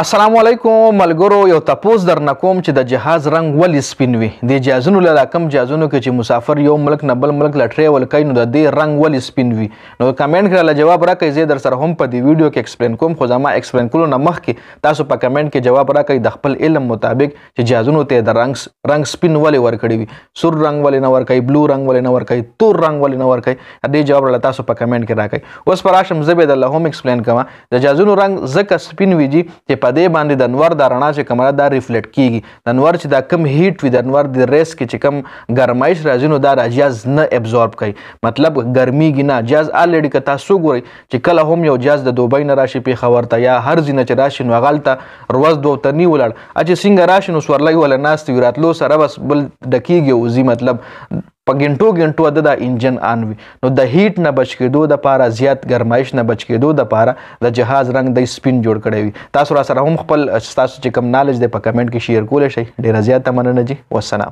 السلام علیکم ملګرو یو تپوس درنه کوم چې د جهاز رنگ ولې سپین وي د جهازونو له کم جهازونو کې چې مسافر یو ملک نه بل ملک لا ټریول کوي نو د دې رنگ ولې سپین وي نو کمنټ کړه له جواب راکړئ زه در سره هم په دې ویډیو کې ایکسپلین کوم خو زما ایکسپلین کولو نه مخکې تاسو په کمنټ کې جواب راکړئ د خپل علم مطابق چې جهازونو ته د رنگ رنگ سپین ولې ورکړي وي سور رنگ ولې نه ورکړي بلو رنگ ولې نه ورکړي تور رنگ ولې نه ورکړي دې جواب را تاسو په کمنټ کې راکړئ اوس پر راشم زه به د لهم ایکسپلین کوم د جهازونو رنگ زکه سپین وي چې چې په دې باندې د انور د رڼا چې کومه دا ریفلیکټ کیږي د انور چې دا کم هیټ وي د انور د ریس کې چې کم ګرمایش راځي نو دا راجاز نه ابزورب کوي مطلب ګرمیږي نه جاز الریډي که تاسو ګورئ چې کله هم یو جاز د دوبۍ نه راشي پیښور ته یا هر ځینه چې راشي نو غلطه روز دوه تنی ولړ اچ څنګه راشي نو سورلای ولا ناس تی راتلو سره بس بل دکیږي او زی مطلب په ګنټو ګنټو د انجن آن وي نو د هیټ نه بچ کېدو د پاره زیات ګرمایش نه بچ کېدو د پاره د جهاز رنگ د سپین جوړ کړی وي تاسو را سره هم خپل تاسو چې کوم نالج دی په کمنټ کې شیر کولای شئ ډیر زیات مننه جی والسلام